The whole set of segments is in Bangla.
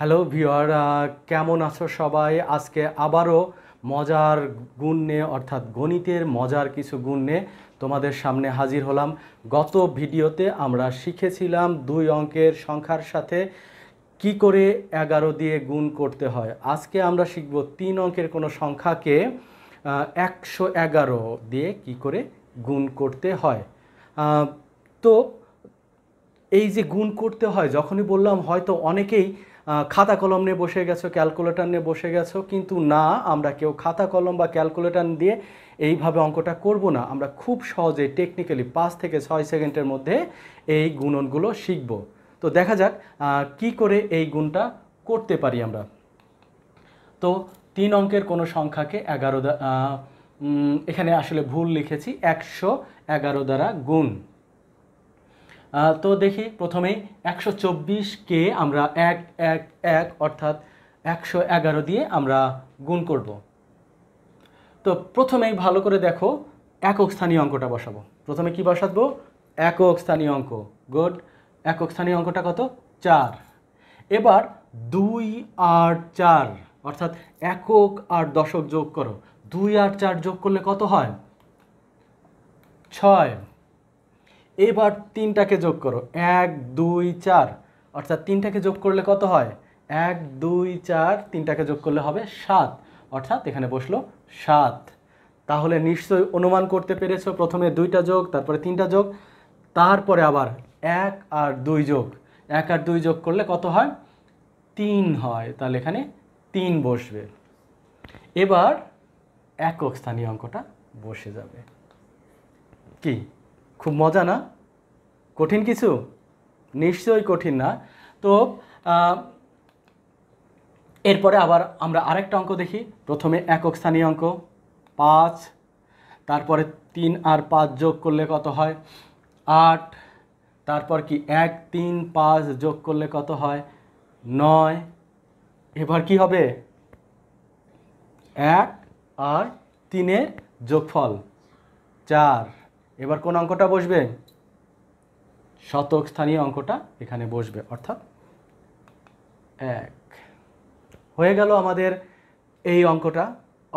হ্যালো ভিওর কেমন আছো সবাই আজকে আবারও মজার গুণ নিয়ে অর্থাৎ গণিতের মজার কিছু গুণ নিয়ে তোমাদের সামনে হাজির হলাম গত ভিডিওতে আমরা শিখেছিলাম দুই অঙ্কের সংখ্যার সাথে কি করে এগারো দিয়ে গুণ করতে হয় আজকে আমরা শিখব তিন অঙ্কের কোনো সংখ্যাকে একশো এগারো দিয়ে কি করে গুণ করতে হয় তো এই যে গুণ করতে হয় যখনই বললাম হয়তো অনেকেই খাতা কলম নিয়ে বসে গেছো ক্যালকুলেটার নিয়ে বসে গেছো কিন্তু না আমরা কেউ খাতা কলম বা ক্যালকুলেটার দিয়ে এইভাবে অঙ্কটা করব না আমরা খুব সহজে টেকনিক্যালি পাঁচ থেকে ছয় সেকেন্ডের মধ্যে এই গুণনগুলো শিখব তো দেখা যাক কি করে এই গুণটা করতে পারি আমরা তো তিন অঙ্কের কোনো সংখ্যাকে এগারো এখানে আসলে ভুল লিখেছি একশো এগারো দ্বারা গুণ তো দেখি প্রথমেই একশো চব্বিশকে আমরা এক এক এক অর্থাৎ একশো এগারো দিয়ে আমরা গুণ করব তো প্রথমেই ভালো করে দেখো একক স্থানীয় অঙ্কটা বসাবো প্রথমে কি বসাবো একক স্থানীয় অঙ্ক গুড একক স্থানীয় অঙ্কটা কত চার এবার দুই আট চার অর্থাৎ একক আর দশক যোগ করো দুই আট চার যোগ করলে কত হয় ছয় এবার তিনটাকে যোগ করো এক দুই চার অর্থাৎ তিনটাকে যোগ করলে কত হয় এক দুই চার তিনটাকে যোগ করলে হবে সাত অর্থাৎ এখানে বসলো সাত তাহলে নিশ্চয়ই অনুমান করতে পেরেছো প্রথমে দুইটা যোগ তারপরে তিনটা যোগ তারপরে আবার এক আর দুই যোগ এক আর দুই যোগ করলে কত হয় তিন হয় তাহলে এখানে তিন বসবে এবার একক স্থানীয় অঙ্কটা বসে যাবে কি খুব মজা না কঠিন কিছু নিশ্চয়ই কঠিন না তো এরপরে আবার আমরা আরেকটা অঙ্ক দেখি প্রথমে একক স্থানীয় অঙ্ক পাঁচ তারপরে তিন আর পাঁচ যোগ করলে কত হয় আট তারপর কি এক তিন পাঁচ যোগ করলে কত হয় নয় এবার কি হবে এক আর তিনের যোগফল চার এবার কোন অঙ্কটা বসবে শতক স্থানীয় অঙ্কটা এখানে বসবে অর্থাৎ এক হয়ে গেল আমাদের এই অঙ্কটা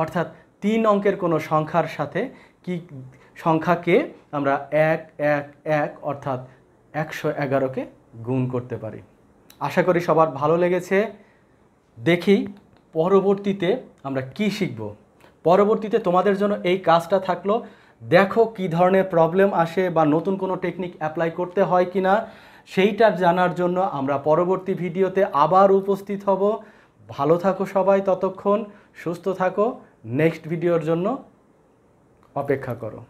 অর্থাৎ তিন অঙ্কের কোনো সংখ্যার সাথে কি সংখ্যাকে আমরা এক এক এক অর্থাৎ একশো এগারোকে গুণ করতে পারি আশা করি সবার ভালো লেগেছে দেখি পরবর্তীতে আমরা কি শিখব পরবর্তীতে তোমাদের জন্য এই কাজটা থাকলো দেখো কি ধরনের প্রবলেম আসে বা নতুন কোনো টেকনিক অ্যাপ্লাই করতে হয় কি না সেইটা জানার জন্য আমরা পরবর্তী ভিডিওতে আবার উপস্থিত হব ভালো থাকো সবাই ততক্ষণ সুস্থ থাকো নেক্সট ভিডিওর জন্য অপেক্ষা করো